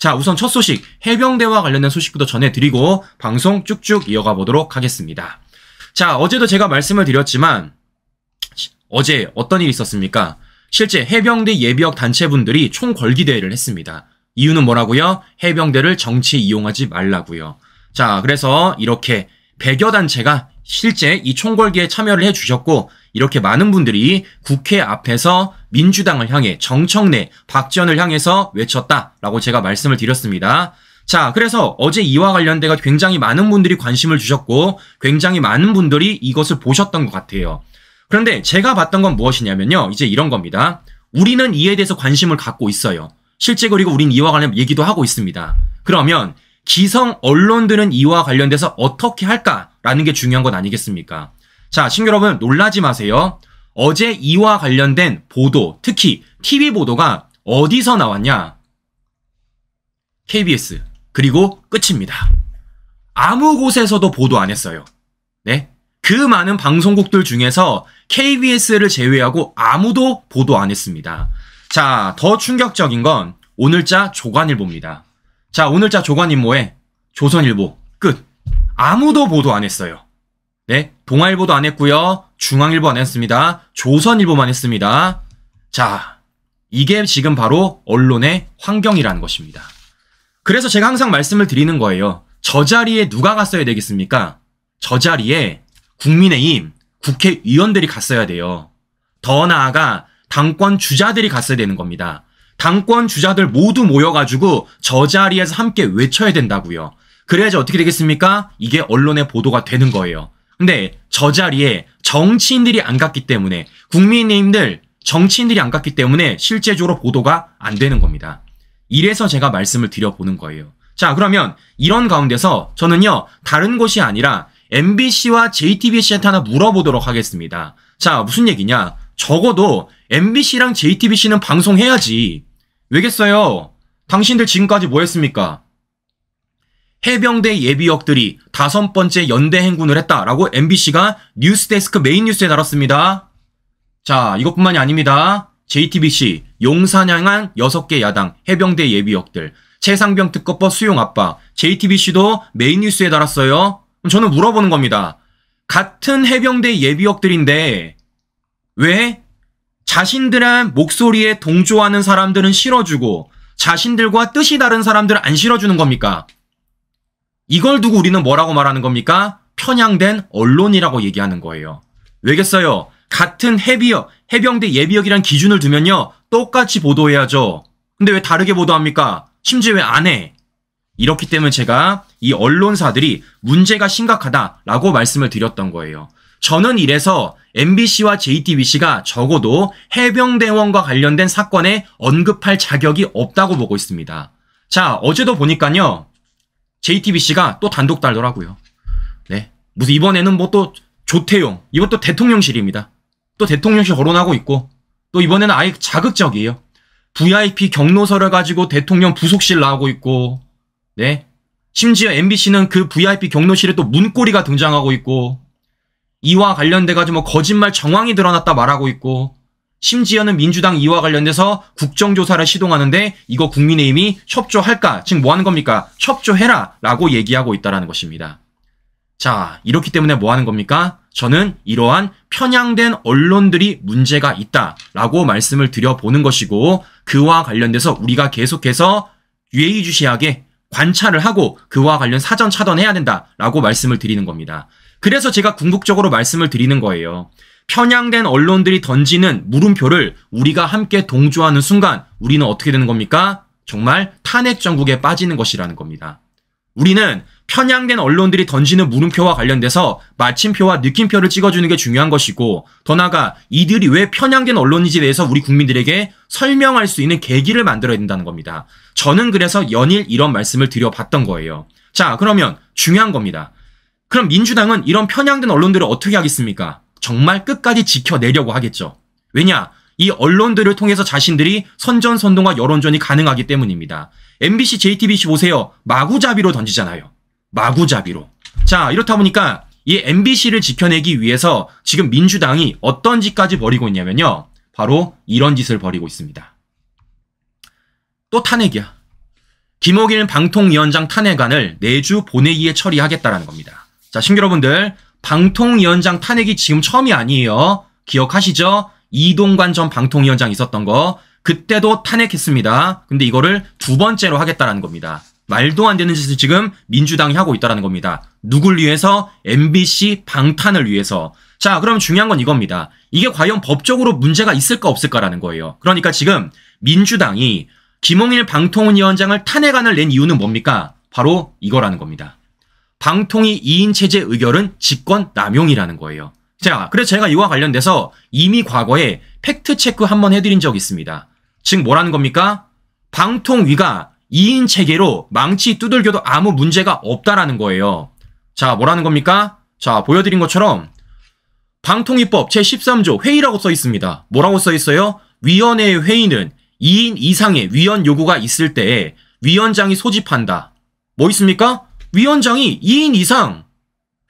자, 우선 첫 소식, 해병대와 관련된 소식부터 전해드리고 방송 쭉쭉 이어가 보도록 하겠습니다. 자, 어제도 제가 말씀을 드렸지만 어제 어떤 일이 있었습니까? 실제 해병대 예비역 단체분들이 총궐기대회를 했습니다. 이유는 뭐라고요? 해병대를 정치 이용하지 말라고요. 자, 그래서 이렇게 100여 단체가 실제 이 총궐기에 참여를 해주셨고 이렇게 많은 분들이 국회 앞에서 민주당을 향해 정청래, 박지원을 향해서 외쳤다라고 제가 말씀을 드렸습니다. 자, 그래서 어제 이와 관련돼가 굉장히 많은 분들이 관심을 주셨고 굉장히 많은 분들이 이것을 보셨던 것 같아요. 그런데 제가 봤던 건 무엇이냐면요. 이제 이런 겁니다. 우리는 이에 대해서 관심을 갖고 있어요. 실제 그리고 우린 이와 관련 얘기도 하고 있습니다. 그러면 기성 언론들은 이와 관련돼서 어떻게 할까라는 게 중요한 건 아니겠습니까? 자, 신규 여러분 놀라지 마세요. 어제 이와 관련된 보도, 특히 TV 보도가 어디서 나왔냐? KBS 그리고 끝입니다. 아무 곳에서도 보도 안 했어요. 네? 그 많은 방송국들 중에서 KBS를 제외하고 아무도 보도 안 했습니다. 자, 더 충격적인 건 오늘자 조간일보입니다. 자, 오늘자 조간일보에 조선일보 끝. 아무도 보도 안 했어요. 네, 동아일보도 안 했고요. 중앙일보 안 했습니다. 조선일보만 했습니다. 자, 이게 지금 바로 언론의 환경이라는 것입니다. 그래서 제가 항상 말씀을 드리는 거예요. 저 자리에 누가 갔어야 되겠습니까? 저 자리에 국민의힘 국회의원들이 갔어야 돼요. 더 나아가 당권 주자들이 갔어야 되는 겁니다. 당권 주자들 모두 모여가지고 저 자리에서 함께 외쳐야 된다고요. 그래야지 어떻게 되겠습니까? 이게 언론의 보도가 되는 거예요. 근데 네, 저 자리에 정치인들이 안 갔기 때문에 국민의힘들 정치인들이 안 갔기 때문에 실제적으로 보도가 안 되는 겁니다. 이래서 제가 말씀을 드려보는 거예요. 자 그러면 이런 가운데서 저는요 다른 곳이 아니라 MBC와 JTBC한테 하나 물어보도록 하겠습니다. 자 무슨 얘기냐 적어도 MBC랑 JTBC는 방송해야지 왜겠어요 당신들 지금까지 뭐 했습니까 해병대 예비역들이 다섯 번째 연대 행군을 했다라고 MBC가 뉴스데스크 메인 뉴스에 달았습니다. 자, 이것뿐만이 아닙니다. JTBC 용산향한 6개 야당 해병대 예비역들 최상병 특급법 수용 아빠 JTBC도 메인 뉴스에 달았어요. 저는 물어보는 겁니다. 같은 해병대 예비역들인데 왜 자신들한 목소리에 동조하는 사람들은 싫어주고 자신들과 뜻이 다른 사람들은 안싫어주는 겁니까? 이걸 두고 우리는 뭐라고 말하는 겁니까? 편향된 언론이라고 얘기하는 거예요. 왜겠어요? 같은 해비역, 해병대 예비역이란 기준을 두면요. 똑같이 보도해야죠. 근데 왜 다르게 보도합니까? 심지어 왜 안 해? 이렇기 때문에 제가 이 언론사들이 문제가 심각하다라고 말씀을 드렸던 거예요. 저는 이래서 MBC와 JTBC가 적어도 해병대원과 관련된 사건에 언급할 자격이 없다고 보고 있습니다. 자, 어제도 보니까요. JTBC가 또 단독 달더라고요. 네. 무슨 이번에는 뭐 또 조태용, 이것도 대통령실입니다. 또 대통령실 거론하고 있고, 또 이번에는 아예 자극적이에요. VIP 경로설을 가지고 대통령 부속실 나오고 있고, 네. 심지어 MBC는 그 VIP 경로실에 또 문고리가 등장하고 있고, 이와 관련돼가지고 뭐 거짓말 정황이 드러났다 말하고 있고, 심지어는 민주당 이와 관련돼서 국정조사를 시동하는데 이거 국민의힘이 협조할까? 지금 뭐 하는 겁니까? 협조해라! 라고 얘기하고 있다는 것입니다. 자, 이렇기 때문에 뭐 하는 겁니까? 저는 이러한 편향된 언론들이 문제가 있다 라고 말씀을 드려보는 것이고 그와 관련돼서 우리가 계속해서 예의주시하게 관찰을 하고 그와 관련 사전 차단해야 된다 라고 말씀을 드리는 겁니다. 그래서 제가 궁극적으로 말씀을 드리는 거예요. 편향된 언론들이 던지는 물음표를 우리가 함께 동조하는 순간 우리는 어떻게 되는 겁니까? 정말 탄핵 정국에 빠지는 것이라는 겁니다. 우리는 편향된 언론들이 던지는 물음표와 관련돼서 마침표와 느낌표를 찍어주는 게 중요한 것이고 더 나아가 이들이 왜 편향된 언론인지에 대해서 우리 국민들에게 설명할 수 있는 계기를 만들어야 된다는 겁니다. 저는 그래서 연일 이런 말씀을 드려봤던 거예요. 자 그러면 중요한 겁니다. 그럼 민주당은 이런 편향된 언론들을 어떻게 하겠습니까? 정말 끝까지 지켜내려고 하겠죠. 왜냐? 이 언론들을 통해서 자신들이 선전, 선동과 여론전이 가능하기 때문입니다. MBC, JTBC 보세요. 마구잡이로 던지잖아요. 마구잡이로. 자, 이렇다 보니까 이 MBC를 지켜내기 위해서 지금 민주당이 어떤 짓까지 벌이고 있냐면요. 바로 이런 짓을 벌이고 있습니다. 또 탄핵이야. 김호길 방통위원장 탄핵안을 내주 본회의에 처리하겠다라는 겁니다. 자, 신규 여러분들 방통위원장 탄핵이 지금 처음이 아니에요. 기억하시죠? 이동관 전 방통위원장 있었던 거. 그때도 탄핵했습니다. 근데 이거를 두 번째로 하겠다라는 겁니다. 말도 안 되는 짓을 지금 민주당이 하고 있다라는 겁니다. 누굴 위해서? MBC 방탄을 위해서. 자, 그럼 중요한 건 이겁니다. 이게 과연 법적으로 문제가 있을까 없을까라는 거예요. 그러니까 지금 민주당이 김홍일 방통위원장을 탄핵안을 낸 이유는 뭡니까? 바로 이거라는 겁니다. 방통위 2인 체제 의결은 직권 남용이라는 거예요. 자, 그래서 제가 이와 관련돼서 이미 과거에 팩트 체크 한번 해드린 적이 있습니다. 즉 뭐라는 겁니까? 방통위가 2인 체계로 망치 두들겨도 아무 문제가 없다라는 거예요. 자, 뭐라는 겁니까? 자, 보여드린 것처럼 방통위법 제13조 회의라고 써 있습니다. 뭐라고 써 있어요? 위원회의 회의는 2인 이상의 위원 요구가 있을 때에 위원장이 소집한다. 뭐 있습니까? 위원장이 2인 이상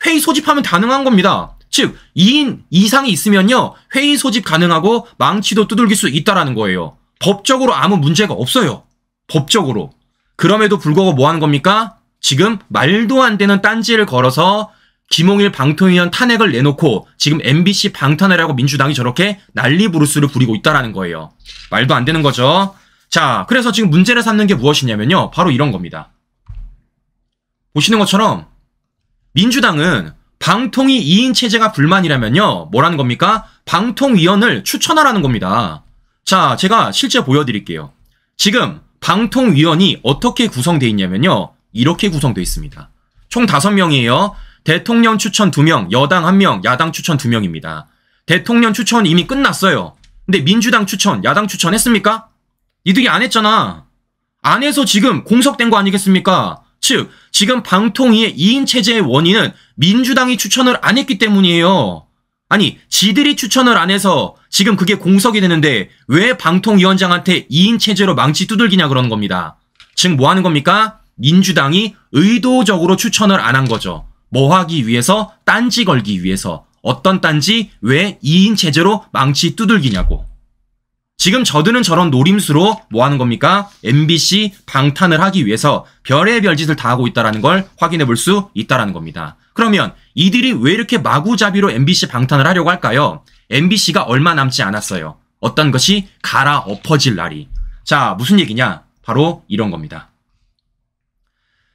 회의 소집하면 가능한 겁니다. 즉 2인 이상이 있으면요 회의 소집 가능하고 망치도 두들길 수 있다라는 거예요. 법적으로 아무 문제가 없어요. 법적으로. 그럼에도 불구하고 뭐 하는 겁니까? 지금 말도 안 되는 딴지를 걸어서 김홍일 방통위원 탄핵을 내놓고 지금 MBC 방탄을하고 민주당이 저렇게 난리 부르스를 부리고 있다라는 거예요. 말도 안 되는 거죠. 자, 그래서 지금 문제를 삼는 게 무엇이냐면요. 바로 이런 겁니다. 보시는 것처럼 민주당은 방통위 2인 체제가 불만이라면요. 뭐라는 겁니까? 방통위원을 추천하라는 겁니다. 자, 제가 실제 보여드릴게요. 지금 방통위원이 어떻게 구성되어 있냐면요. 이렇게 구성되어 있습니다. 총 5명이에요. 대통령 추천 2명, 여당 1명, 야당 추천 2명입니다. 대통령 추천 이미 끝났어요. 근데 민주당 추천, 야당 추천 했습니까? 이들이 안 했잖아. 안 해서 지금 공석된 거 아니겠습니까? 즉 지금 방통위의 2인 체제의 원인은 민주당이 추천을 안 했기 때문이에요. 아니 지들이 추천을 안 해서 지금 그게 공석이 되는데 왜 방통위원장한테 2인 체제로 망치 두들기냐 그러는 겁니다. 지금 뭐 하는 겁니까? 민주당이 의도적으로 추천을 안 한 거죠. 뭐 하기 위해서 딴지 걸기 위해서 어떤 딴지 왜 2인 체제로 망치 두들기냐고. 지금 저들은 저런 노림수로 뭐 하는 겁니까? MBC 방탄을 하기 위해서 별의 별짓을 다 하고 있다라는 걸 확인해 볼 수 있다라는 겁니다. 그러면 이들이 왜 이렇게 마구잡이로 MBC 방탄을 하려고 할까요? MBC가 얼마 남지 않았어요. 어떤 것이 갈아엎어질 날이. 자, 무슨 얘기냐? 바로 이런 겁니다.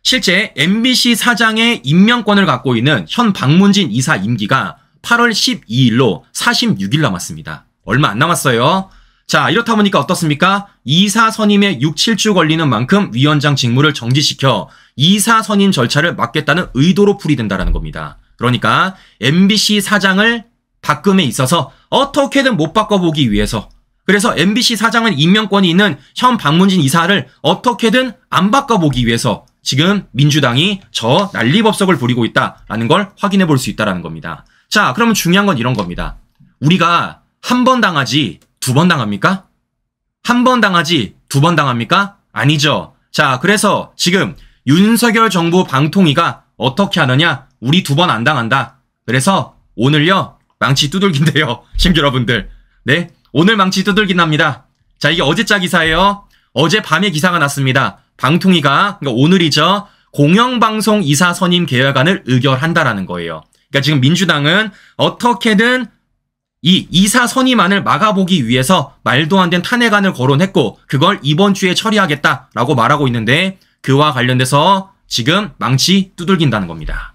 실제 MBC 사장의 임명권을 갖고 있는 현 박문진 이사 임기가 8월 12일로 46일 남았습니다. 얼마 안 남았어요. 자, 이렇다 보니까 어떻습니까? 이사 선임에 6, 7주 걸리는 만큼 위원장 직무를 정지시켜 이사 선임 절차를 막겠다는 의도로 풀이된다라는 겁니다. 그러니까 MBC 사장을 바금에 있어서 어떻게든 못 바꿔보기 위해서 그래서 MBC 사장은 임명권이 있는 현 박문진 이사를 어떻게든 안 바꿔보기 위해서 지금 민주당이 저 난리법석을 부리고 있다라는 걸 확인해 볼 수 있다라는 겁니다. 자, 그러면 중요한 건 이런 겁니다. 우리가 한 번 당하지 두번 당합니까? 한 번 당하지 두 번 당합니까? 아니죠. 자, 그래서 지금 윤석열 정부 방통위가 어떻게 하느냐? 우리 두 번 안 당한다. 그래서 오늘요, 망치 두들긴데요. 심지 여러분들. 네, 오늘 망치 두들긴합니다 자, 이게 어제자 기사예요. 어제 밤에 기사가 났습니다. 방통위가, 그러니까 오늘이죠. 공영방송 이사 선임 계혁안을 의결한다라는 거예요. 그러니까 지금 민주당은 어떻게든 이 이사 선임안을 막아보기 위해서 말도 안 된 탄핵안을 거론했고 그걸 이번 주에 처리하겠다라고 말하고 있는데 그와 관련돼서 지금 망치 두들긴다는 겁니다.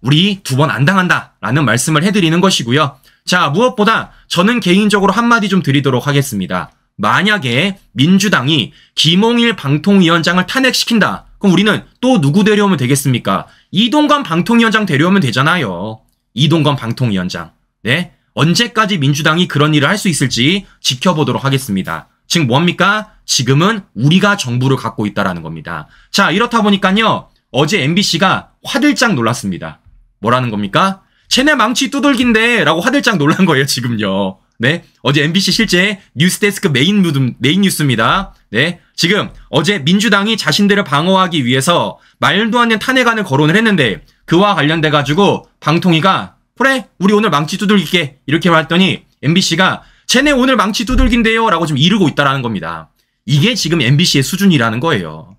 우리 두 번 안 당한다라는 말씀을 해드리는 것이고요. 자 무엇보다 저는 개인적으로 한마디 좀 드리도록 하겠습니다. 만약에 민주당이 김홍일 방통위원장을 탄핵시킨다. 그럼 우리는 또 누구 데려오면 되겠습니까? 이동관 방통위원장 데려오면 되잖아요. 이동관 방통위원장. 네? 언제까지 민주당이 그런 일을 할 수 있을지 지켜보도록 하겠습니다. 지금 뭡니까? 지금은 우리가 정부를 갖고 있다라는 겁니다. 자 이렇다 보니까요 어제 MBC가 화들짝 놀랐습니다. 뭐라는 겁니까? 쟤네 망치 뚜들긴데 라고 화들짝 놀란 거예요 지금요. 네 어제 MBC 실제 뉴스데스크 메인 무드 메인 뉴스입니다. 네 지금 어제 민주당이 자신들을 방어하기 위해서 말도 안 되는 탄핵안을 거론을 했는데 그와 관련돼 가지고 방통위가 그래 우리 오늘 망치 두들길게 이렇게 말했더니 MBC가 쟤네 오늘 망치 두들긴데요 라고 좀 이르고 있다라는 겁니다. 이게 지금 MBC의 수준이라는 거예요.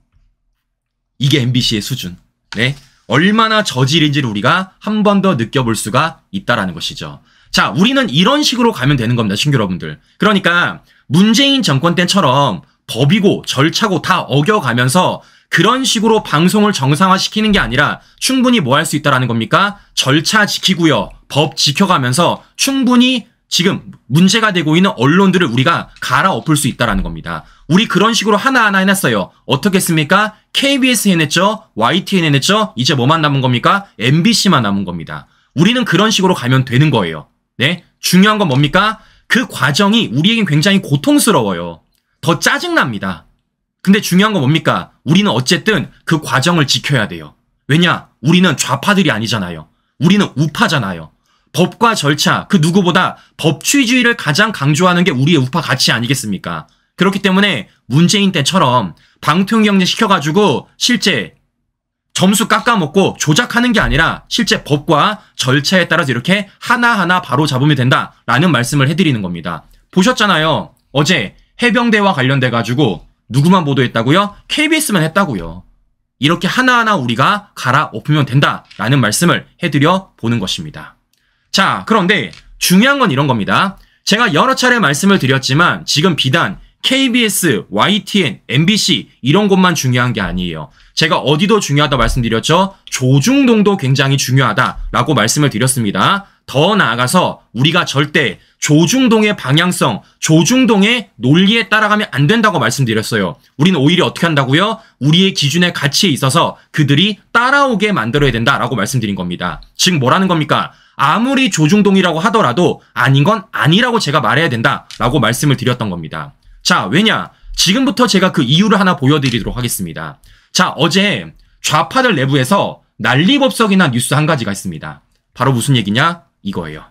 이게 MBC의 수준. 네. 얼마나 저질인지를 우리가 한 번 더 느껴볼 수가 있다라는 것이죠. 자, 우리는 이런 식으로 가면 되는 겁니다, 신규 여러분들. 그러니까 문재인 정권 때처럼 법이고 절차고 다 어겨가면서 그런 식으로 방송을 정상화시키는 게 아니라 충분히 뭐 할 수 있다라는 겁니까? 절차 지키고요. 법 지켜가면서 충분히 지금 문제가 되고 있는 언론들을 우리가 갈아엎을 수 있다라는 겁니다. 우리 그런 식으로 하나하나 해놨어요. 어떻겠습니까 KBS 해냈죠? YTN 해냈죠? 이제 뭐만 남은 겁니까? MBC만 남은 겁니다. 우리는 그런 식으로 가면 되는 거예요. 네? 중요한 건 뭡니까? 그 과정이 우리에겐 굉장히 고통스러워요. 더 짜증납니다. 근데 중요한 건 뭡니까? 우리는 어쨌든 그 과정을 지켜야 돼요. 왜냐? 우리는 좌파들이 아니잖아요. 우리는 우파잖아요. 법과 절차, 그 누구보다 법치주의를 가장 강조하는 게 우리의 우파 가치 아니겠습니까? 그렇기 때문에 문재인 때처럼 방통경제 시켜가지고 실제 점수 깎아먹고 조작하는 게 아니라 실제 법과 절차에 따라서 이렇게 하나하나 바로 잡으면 된다라는 말씀을 해드리는 겁니다. 보셨잖아요. 어제 해병대와 관련돼가지고 누구만 보도했다고요? KBS만 했다고요. 이렇게 하나하나 우리가 갈아엎으면 된다라는 말씀을 해드려 보는 것입니다. 자, 그런데 중요한 건 이런 겁니다. 제가 여러 차례 말씀을 드렸지만 지금 비단 KBS, YTN, MBC 이런 것만 중요한 게 아니에요. 제가 어디도 중요하다 말씀드렸죠? 조중동도 굉장히 중요하다라고 말씀을 드렸습니다. 더 나아가서 우리가 절대 조중동의 방향성, 조중동의 논리에 따라가면 안 된다고 말씀드렸어요. 우리는 오히려 어떻게 한다고요? 우리의 기준의 가치에 있어서 그들이 따라오게 만들어야 된다라고 말씀드린 겁니다. 즉 뭐라는 겁니까? 아무리 조중동이라고 하더라도 아닌 건 아니라고 제가 말해야 된다라고 말씀을 드렸던 겁니다. 자, 왜냐? 지금부터 제가 그 이유를 하나 보여드리도록 하겠습니다. 자, 어제 좌파들 내부에서 난리법석이나 뉴스 한 가지가 있습니다. 바로 무슨 얘기냐? 이거예요.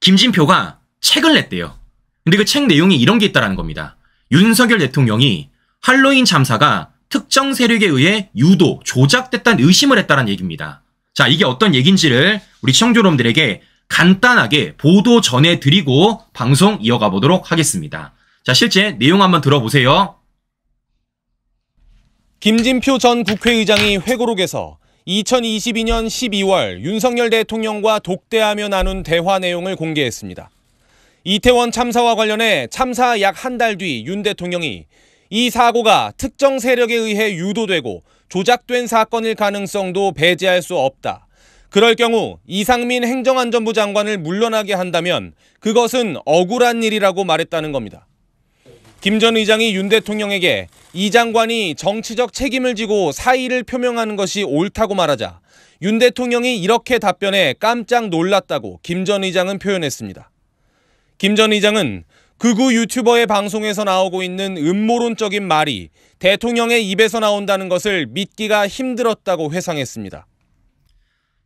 김진표가 책을 냈대요. 근데 그 책 내용이 이런 게 있다라는 겁니다. 윤석열 대통령이 할로윈 참사가 특정 세력에 의해 유도, 조작됐다는 의심을 했다는 얘기입니다. 자, 이게 어떤 얘기인지를 우리 시청자 여러분들에게 간단하게 보도 전해드리고 방송 이어가 보도록 하겠습니다. 자, 실제 내용 한번 들어보세요. 김진표 전 국회의장이 회고록에서 2022년 12월 윤석열 대통령과 독대하며 나눈 대화 내용을 공개했습니다. 이태원 참사와 관련해 참사 약 한 달 뒤 윤 대통령이 이 사고가 특정 세력에 의해 유도되고 조작된 사건일 가능성도 배제할 수 없다. 그럴 경우 이상민 행정안전부 장관을 물러나게 한다면 그것은 억울한 일이라고 말했다는 겁니다. 김전 의장이 윤 대통령에게 이 장관이 정치적 책임을 지고 사의를 표명하는 것이 옳다고 말하자 윤 대통령이 이렇게 답변해 깜짝 놀랐다고 김 전 의장은 표현했습니다. 김 전 의장은 극우 유튜버의 방송에서 나오고 있는 음모론적인 말이 대통령의 입에서 나온다는 것을 믿기가 힘들었다고 회상했습니다.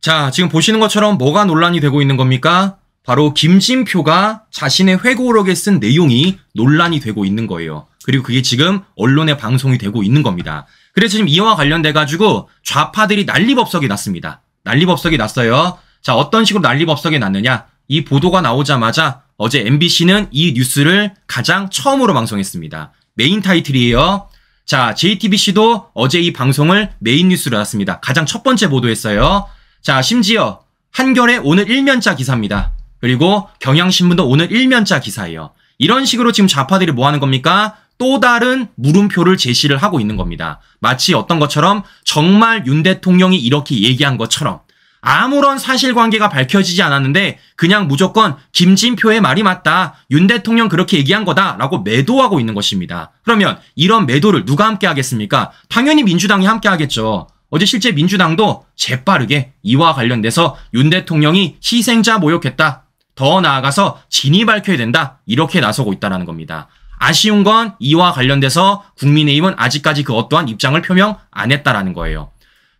자, 지금 보시는 것처럼 뭐가 논란이 되고 있는 겁니까? 바로 김진표가 자신의 회고록에 쓴 내용이 논란이 되고 있는 거예요. 그리고 그게 지금 언론에 방송이 되고 있는 겁니다. 그래서 지금 이와 관련돼 가지고 좌파들이 난리법석이 났습니다. 난리법석이 났어요. 자, 어떤 식으로 난리법석이 났느냐? 이 보도가 나오자마자 어제 MBC는 이 뉴스를 가장 처음으로 방송했습니다. 메인 타이틀이에요. 자, JTBC도 어제 이 방송을 메인 뉴스로 났습니다. 가장 첫 번째 보도했어요. 자, 심지어 한겨레 오늘 1면자 기사입니다. 그리고 경향신문도 오늘 일면자 기사예요. 이런 식으로 지금 좌파들이 뭐 하는 겁니까? 또 다른 물음표를 제시를 하고 있는 겁니다. 마치 어떤 것처럼 정말 윤 대통령이 이렇게 얘기한 것처럼 아무런 사실관계가 밝혀지지 않았는데 그냥 무조건 김진표의 말이 맞다. 윤 대통령 그렇게 얘기한 거다라고 매도하고 있는 것입니다. 그러면 이런 매도를 누가 함께 하겠습니까? 당연히 민주당이 함께 하겠죠. 어제 실제 민주당도 재빠르게 이와 관련돼서 윤 대통령이 희생자 모욕했다. 더 나아가서 진이 밝혀야 된다. 이렇게 나서고 있다는 겁니다. 아쉬운 건 이와 관련돼서 국민의힘은 아직까지 그 어떠한 입장을 표명 안 했다라는 거예요.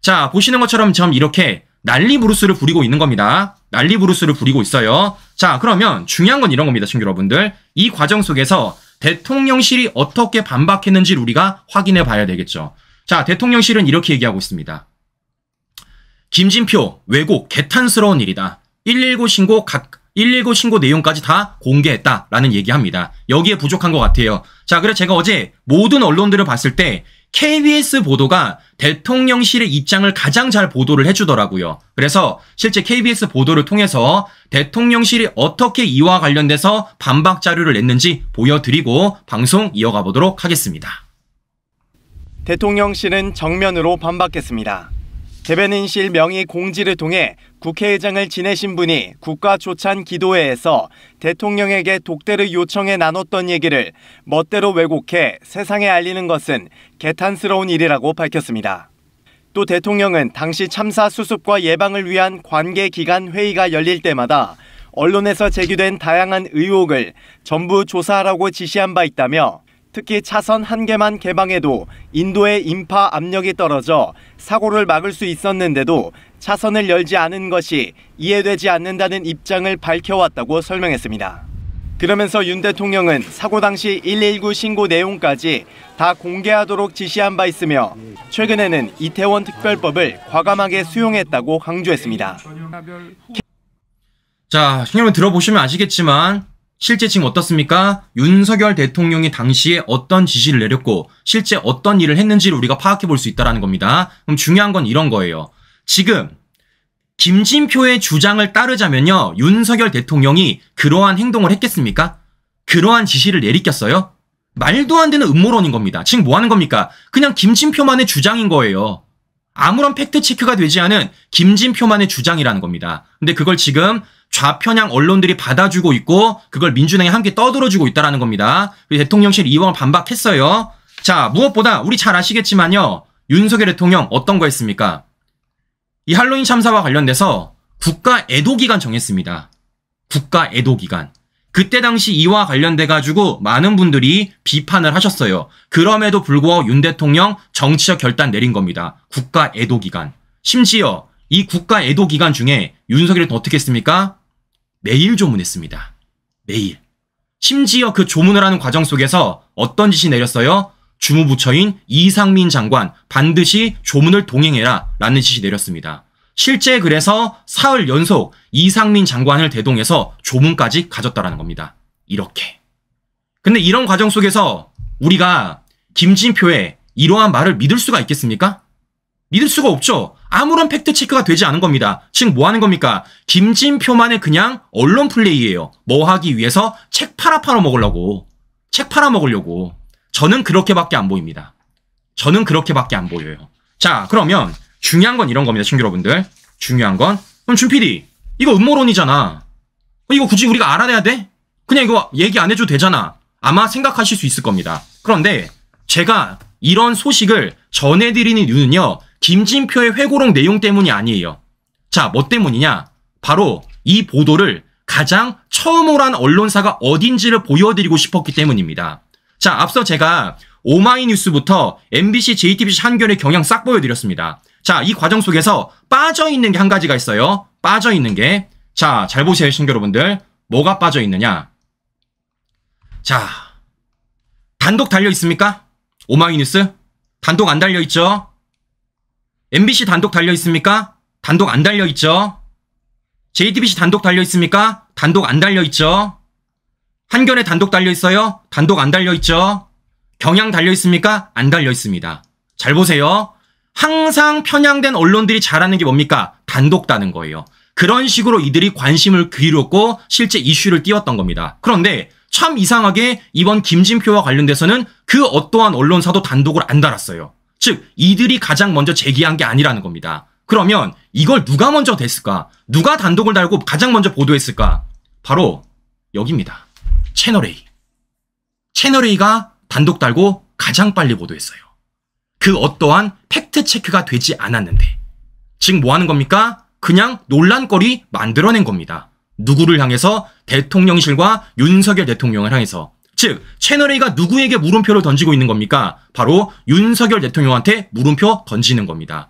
자, 보시는 것처럼 점 이렇게 난리 부르스를 부리고 있는 겁니다. 난리 부르스를 부리고 있어요. 자, 그러면 중요한 건 이런 겁니다, 친구 여러분들. 이 과정 속에서 대통령실이 어떻게 반박했는지 우리가 확인해 봐야 되겠죠. 자, 대통령실은 이렇게 얘기하고 있습니다. 김진표, 왜곡, 개탄스러운 일이다. 119 신고 각, 119 신고 내용까지 다 공개했다라는 얘기합니다. 여기에 부족한 것 같아요. 자, 그래서 제가 어제 모든 언론들을 봤을 때 KBS 보도가 대통령실의 입장을 가장 잘 보도를 해주더라고요. 그래서 실제 KBS 보도를 통해서 대통령실이 어떻게 이와 관련돼서 반박 자료를 냈는지 보여드리고 방송 이어가 보도록 하겠습니다. 대통령실은 정면으로 반박했습니다. 대변인실 명의 공지를 통해 국회의장을 지내신 분이 국가조찬 기도회에서 대통령에게 독대를 요청해 나눴던 얘기를 멋대로 왜곡해 세상에 알리는 것은 개탄스러운 일이라고 밝혔습니다. 또 대통령은 당시 참사 수습과 예방을 위한 관계기관 회의가 열릴 때마다 언론에서 제기된 다양한 의혹을 전부 조사하라고 지시한 바 있다며 특히 차선 한 개만 개방해도 인도의 인파 압력이 떨어져 사고를 막을 수 있었는데도 차선을 열지 않은 것이 이해되지 않는다는 입장을 밝혀왔다고 설명했습니다. 그러면서 윤 대통령은 사고 당시 119 신고 내용까지 다 공개하도록 지시한 바 있으며 최근에는 이태원 특별법을 과감하게 수용했다고 강조했습니다. 자, 형님은 들어보시면 아시겠지만 실제 지금 어떻습니까? 윤석열 대통령이 당시에 어떤 지시를 내렸고 실제 어떤 일을 했는지를 우리가 파악해 볼 수 있다라는 겁니다. 그럼 중요한 건 이런 거예요. 지금 김진표의 주장을 따르자면요. 윤석열 대통령이 그러한 행동을 했겠습니까? 그러한 지시를 내리켰어요 말도 안 되는 음모론인 겁니다. 지금 뭐 하는 겁니까? 그냥 김진표만의 주장인 거예요. 아무런 팩트 체크가 되지 않은 김진표만의 주장이라는 겁니다. 근데 그걸 지금 좌편향 언론들이 받아주고 있고 그걸 민주당이 함께 떠들어주고 있다라는 겁니다. 우리 대통령실 이왕 반박했어요. 자 무엇보다 우리 잘 아시겠지만요. 윤석열 대통령 어떤 거 했습니까? 이 할로윈 참사와 관련돼서 국가 애도 기간 정했습니다. 국가 애도 기간. 그때 당시 이와 관련돼 가지고 많은 분들이 비판을 하셨어요. 그럼에도 불구하고 윤 대통령 정치적 결단 내린 겁니다. 국가 애도 기간. 심지어 이 국가 애도 기간 중에 윤석열이 어떻게 했습니까? 매일 조문했습니다. 매일. 심지어 그 조문을 하는 과정 속에서 어떤 짓이 내렸어요? 주무부처인 이상민 장관 반드시 조문을 동행해라 라는 짓이 내렸습니다. 실제 그래서 사흘 연속 이상민 장관을 대동해서 조문까지 가졌다라는 겁니다. 이렇게. 근데 이런 과정 속에서 우리가 김진표의 이러한 말을 믿을 수가 있겠습니까? 믿을 수가 없죠. 아무런 팩트 체크가 되지 않은 겁니다. 지금 뭐 하는 겁니까? 김진표만의 그냥 언론 플레이예요. 뭐 하기 위해서 책 팔아 팔아 먹으려고. 책 팔아 먹으려고. 저는 그렇게밖에 안 보입니다. 저는 그렇게밖에 안 보여요. 자, 그러면 중요한 건 이런 겁니다, 친구 여러분들. 중요한 건 그럼 준 PD 이거 음모론이잖아. 어, 이거 굳이 우리가 알아내야 돼? 그냥 이거 얘기 안 해줘도 되잖아. 아마 생각하실 수 있을 겁니다. 그런데 제가 이런 소식을 전해드리는 이유는요. 김진표의 회고록 내용 때문이 아니에요. 자, 뭐 때문이냐? 바로 이 보도를 가장 처음으로 한 언론사가 어딘지를 보여드리고 싶었기 때문입니다. 자, 앞서 제가 오마이뉴스부터 MBC, JTBC 한겨레 경향 싹 보여드렸습니다. 자, 이 과정 속에서 빠져있는 게 한 가지가 있어요. 빠져있는 게. 자, 잘 보세요, 신규 여러분들. 뭐가 빠져있느냐? 자, 단독 달려있습니까? 오마이뉴스? 단독 안 달려있죠? MBC 단독 달려 있습니까? 단독 안 달려 있죠. JTBC 단독 달려 있습니까? 단독 안 달려 있죠. 한겨레 단독 달려 있어요? 단독 안 달려 있죠. 경향 달려 있습니까? 안 달려 있습니다. 잘 보세요. 항상 편향된 언론들이 잘하는 게 뭡니까? 단독 따는 거예요. 그런 식으로 이들이 관심을 기울였고 실제 이슈를 띄웠던 겁니다. 그런데 참 이상하게 이번 김진표와 관련돼서는 그 어떠한 언론사도 단독을 안 달았어요. 즉 이들이 가장 먼저 제기한 게 아니라는 겁니다. 그러면 이걸 누가 먼저 됐을까? 누가 단독을 달고 가장 먼저 보도했을까? 바로 여기입니다. 채널A. 채널A가 단독 달고 가장 빨리 보도했어요. 그 어떠한 팩트 체크가 되지 않았는데. 지금 뭐 하는 겁니까? 그냥 논란거리 만들어낸 겁니다. 누구를 향해서 대통령실과 윤석열 대통령을 향해서 즉 채널 A가 누구에게 물음표를 던지고 있는 겁니까? 바로 윤석열 대통령한테 물음표 던지는 겁니다.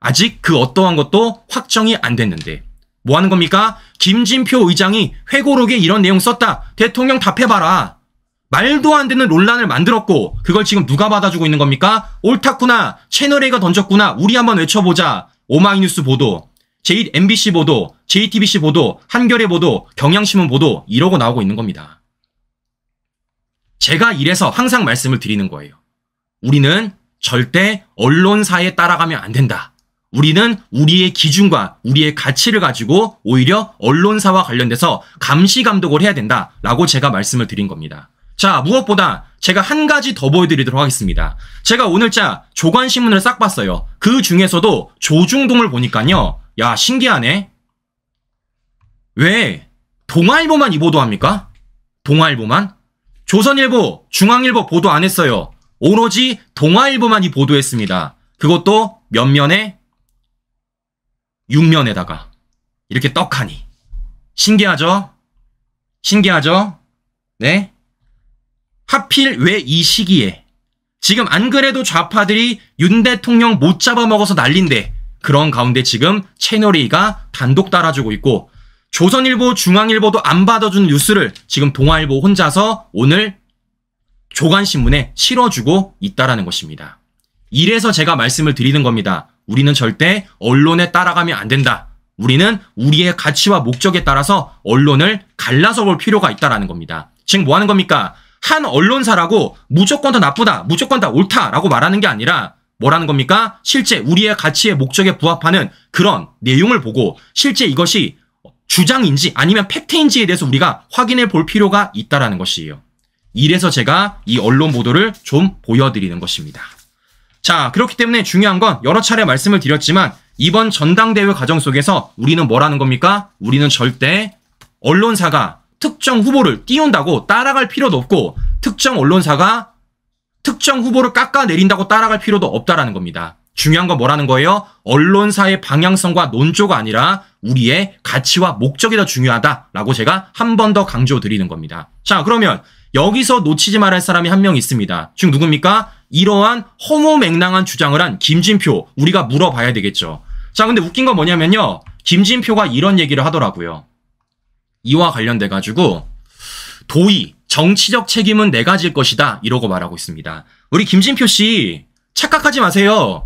아직 그 어떠한 것도 확정이 안 됐는데 뭐 하는 겁니까? 김진표 의장이 회고록에 이런 내용 썼다. 대통령 답해봐라. 말도 안 되는 논란을 만들었고 그걸 지금 누가 받아주고 있는 겁니까? 옳다구나. 채널A가 던졌구나. 우리 한번 외쳐보자. 오마이뉴스 보도, MBC 보도, JTBC 보도, 한겨레 보도, 경향신문 보도 이러고 나오고 있는 겁니다. 제가 이래서 항상 말씀을 드리는 거예요. 우리는 절대 언론사에 따라가면 안 된다. 우리는 우리의 기준과 우리의 가치를 가지고 오히려 언론사와 관련돼서 감시 감독을 해야 된다. 라고 제가 말씀을 드린 겁니다. 자, 무엇보다 제가 한 가지 더 보여드리도록 하겠습니다. 제가 오늘 자 조간신문을 싹 봤어요. 그 중에서도 조중동을 보니까요. 야, 신기하네. 왜 동아일보만 이 보도합니까? 동아일보만? 조선일보, 중앙일보 보도 안 했어요. 오로지 동아일보만이 보도했습니다. 그것도 몇 면에 6면에다가 이렇게 떡하니 신기하죠? 신기하죠? 네? 하필 왜 이 시기에 지금 안 그래도 좌파들이 윤 대통령 못 잡아먹어서 난린데 그런 가운데 지금 채널이가 단독 달아주고 있고 조선일보, 중앙일보도 안 받아준 뉴스를 지금 동아일보 혼자서 오늘 조간신문에 실어주고 있다라는 것입니다. 이래서 제가 말씀을 드리는 겁니다. 우리는 절대 언론에 따라가면 안 된다. 우리는 우리의 가치와 목적에 따라서 언론을 갈라서 볼 필요가 있다라는 겁니다. 지금 뭐 하는 겁니까? 한 언론사라고 무조건 더 나쁘다, 무조건 다 옳다라고 말하는 게 아니라 뭐라는 겁니까? 실제 우리의 가치의 목적에 부합하는 그런 내용을 보고 실제 이것이 주장인지 아니면 팩트인지에 대해서 우리가 확인해 볼 필요가 있다라는 것이에요. 이래서 제가 이 언론 보도를 좀 보여드리는 것입니다. 자, 그렇기 때문에 중요한 건 여러 차례 말씀을 드렸지만 이번 전당대회 과정 속에서 우리는 뭐라는 겁니까? 우리는 절대 언론사가 특정 후보를 띄운다고 따라갈 필요도 없고 특정 언론사가 특정 후보를 깎아내린다고 따라갈 필요도 없다라는 겁니다. 중요한 건 뭐라는 거예요? 언론사의 방향성과 논조가 아니라 우리의 가치와 목적이 더 중요하다라고 제가 한 번 더 강조드리는 겁니다. 자, 그러면 여기서 놓치지 말할 사람이 한 명 있습니다. 지금 누굽니까? 이러한 허무 맹랑한 주장을 한 김진표 우리가 물어봐야 되겠죠. 자, 근데 웃긴 건 뭐냐면요. 김진표가 이런 얘기를 하더라고요. 이와 관련돼 가지고 도의, 정치적 책임은 내가 질 것이다 이러고 말하고 있습니다. 우리 김진표 씨 착각하지 마세요.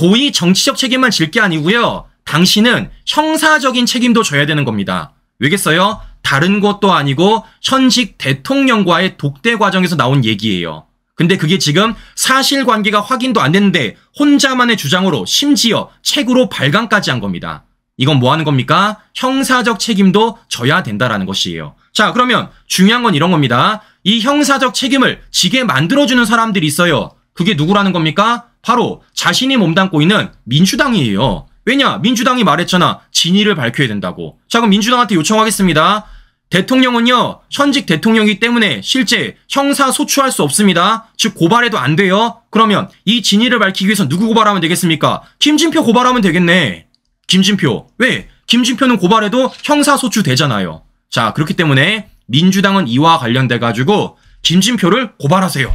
도의 정치적 책임만 질 게 아니고요. 당신은 형사적인 책임도 져야 되는 겁니다. 왜겠어요? 다른 것도 아니고 현직 대통령과의 독대 과정에서 나온 얘기예요. 근데 그게 지금 사실관계가 확인도 안 됐는데 혼자만의 주장으로 심지어 책으로 발간까지 한 겁니다. 이건 뭐 하는 겁니까? 형사적 책임도 져야 된다라는 것이에요. 자, 그러면 중요한 건 이런 겁니다. 이 형사적 책임을 지게 만들어주는 사람들이 있어요. 그게 누구라는 겁니까? 바로 자신이 몸담고 있는 민주당이에요. 왜냐? 민주당이 말했잖아. 진위를 밝혀야 된다고. 자, 그럼 민주당한테 요청하겠습니다. 대통령은요, 현직 대통령이기 때문에 실제 형사 소추할 수 없습니다. 즉, 고발해도 안 돼요. 그러면 이 진위를 밝히기 위해서 누구 고발하면 되겠습니까? 김진표 고발하면 되겠네. 김진표. 왜? 김진표는 고발해도 형사 소추 되잖아요. 자, 그렇기 때문에 민주당은 이와 관련돼가지고 김진표를 고발하세요.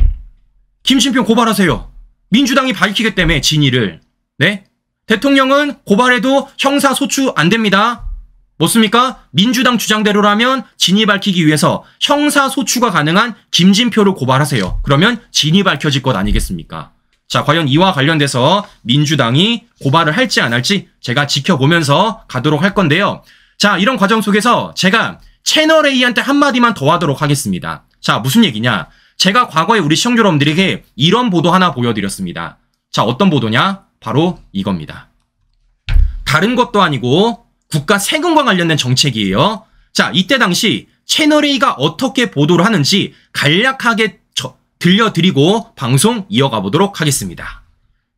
김진표 고발하세요. 민주당이 밝히기 때문에 진위를 네 대통령은 고발해도 형사 소추 안 됩니다. 못습니까? 민주당 주장대로라면 진위 밝히기 위해서 형사 소추가 가능한 김진표를 고발하세요. 그러면 진위 밝혀질 것 아니겠습니까? 자, 과연 이와 관련돼서 민주당이 고발을 할지 안 할지 제가 지켜보면서 가도록 할 건데요. 자, 이런 과정 속에서 제가 채널A한테 한마디만 더 하도록 하겠습니다. 자, 무슨 얘기냐? 제가 과거에 우리 시청자 여러분들에게 이런 보도 하나 보여드렸습니다. 자, 어떤 보도냐? 바로 이겁니다. 다른 것도 아니고 국가 세금과 관련된 정책이에요. 자, 이때 당시 채널A가 어떻게 보도를 하는지 간략하게 저, 들려드리고 방송 이어가 보도록 하겠습니다.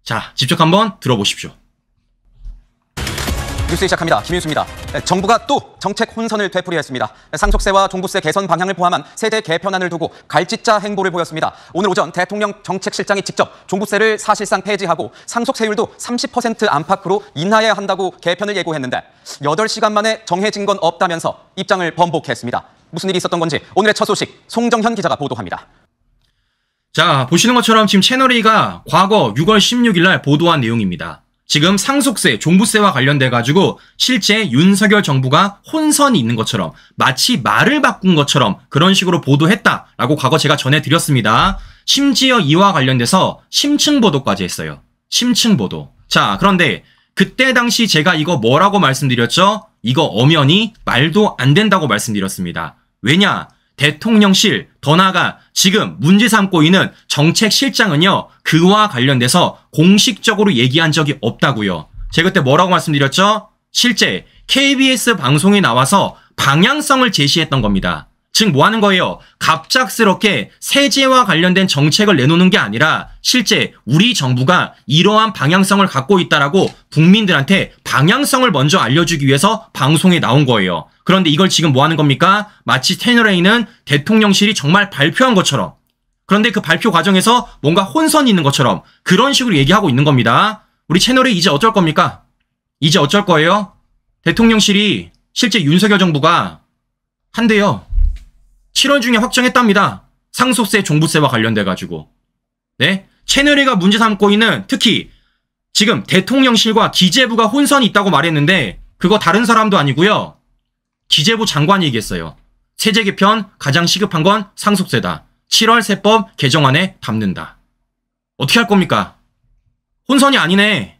자, 직접 한번 들어보십시오. 뉴스 시작합니다. 김윤수입니다. 네, 정부가 또 정책 혼선을 되풀이했습니다. 네, 상속세와 종부세 개선 방향을 포함한 세대 개편안을 두고 갈짓자 행보를 보였습니다. 오늘 오전 대통령 정책실장이 직접 종부세를 사실상 폐지하고 상속세율도 30% 안팎으로 인하해야 한다고 개편을 예고했는데 8시간 만에 정해진 건 없다면서 입장을 번복했습니다. 무슨 일이 있었던 건지 오늘의 첫 소식 송정현 기자가 보도합니다. 자, 보시는 것처럼 지금 채널A가 과거 6월 16일 날 보도한 내용입니다. 지금 상속세, 종부세와 관련돼 가지고 실제 윤석열 정부가 혼선이 있는 것처럼 마치 말을 바꾼 것처럼 그런 식으로 보도했다라고 과거 제가 전해드렸습니다. 심지어 이와 관련돼서 심층 보도까지 했어요. 심층 보도. 자, 그런데 그때 당시 제가 이거 뭐라고 말씀드렸죠? 이거 엄연히 말도 안 된다고 말씀드렸습니다. 왜냐? 대통령실, 더 나아가 지금 문제 삼고 있는 정책실장은요, 그와 관련돼서 공식적으로 얘기한 적이 없다고요. 제가 그때 뭐라고 말씀드렸죠? 실제 KBS 방송에 나와서 방향성을 제시했던 겁니다. 즉, 뭐 하는 거예요? 갑작스럽게 세제와 관련된 정책을 내놓는 게 아니라 실제 우리 정부가 이러한 방향성을 갖고 있다라고 국민들한테 방향성을 먼저 알려주기 위해서 방송에 나온 거예요. 그런데 이걸 지금 뭐 하는 겁니까? 마치 테너레이는 대통령실이 정말 발표한 것처럼 그런데 그 발표 과정에서 뭔가 혼선이 있는 것처럼 그런 식으로 얘기하고 있는 겁니다. 우리 채널이 이제 어쩔 겁니까? 이제 어쩔 거예요? 대통령실이 실제 윤석열 정부가 한대요. 7월 중에 확정했답니다. 상속세, 종부세와 관련돼 가지고. 네? 채널이가 문제 삼고 있는 특히 지금 대통령실과 기재부가 혼선이 있다고 말했는데 그거 다른 사람도 아니고요. 기재부 장관이 얘기했어요. 세제 개편 가장 시급한 건 상속세다. 7월 세법 개정안에 담는다. 어떻게 할 겁니까? 혼선이 아니네.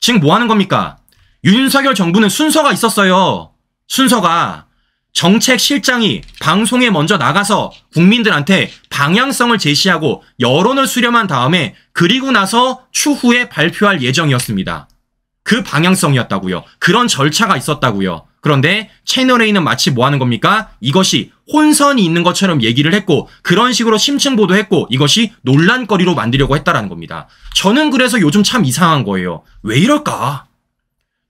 지금 뭐 하는 겁니까? 윤석열 정부는 순서가 있었어요. 순서가 정책실장이 방송에 먼저 나가서 국민들한테 방향성을 제시하고 여론을 수렴한 다음에 그리고 나서 추후에 발표할 예정이었습니다. 그 방향성이었다고요. 그런 절차가 있었다고요. 그런데 채널A는 마치 뭐 하는 겁니까? 이것이 혼선이 있는 것처럼 얘기를 했고 그런 식으로 심층 보도했고 이것이 논란거리로 만들려고 했다라는 겁니다. 저는 그래서 요즘 참 이상한 거예요. 왜 이럴까?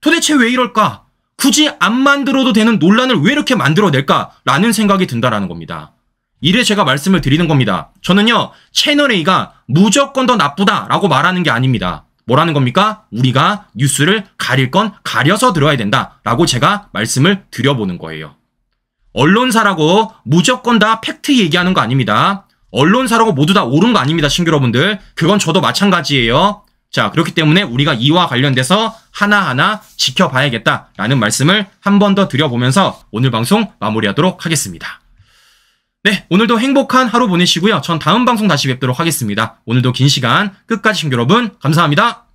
도대체 왜 이럴까? 굳이 안 만들어도 되는 논란을 왜 이렇게 만들어낼까라는 생각이 든다라는 겁니다. 이래 제가 말씀을 드리는 겁니다. 저는요, 채널A가 무조건 더 나쁘다라고 말하는 게 아닙니다. 뭐라는 겁니까? 우리가 뉴스를 가릴 건 가려서 들어야 된다라고 제가 말씀을 드려보는 거예요. 언론사라고 무조건 다 팩트 얘기하는 거 아닙니다. 언론사라고 모두 다 옳은 거 아닙니다, 신규 여러분들. 그건 저도 마찬가지예요. 자, 그렇기 때문에 우리가 이와 관련돼서 하나하나 지켜봐야겠다라는 말씀을 한 번 더 드려보면서 오늘 방송 마무리하도록 하겠습니다. 네, 오늘도 행복한 하루 보내시고요. 전 다음 방송 다시 뵙도록 하겠습니다. 오늘도 긴 시간 끝까지 신 여러분 감사합니다.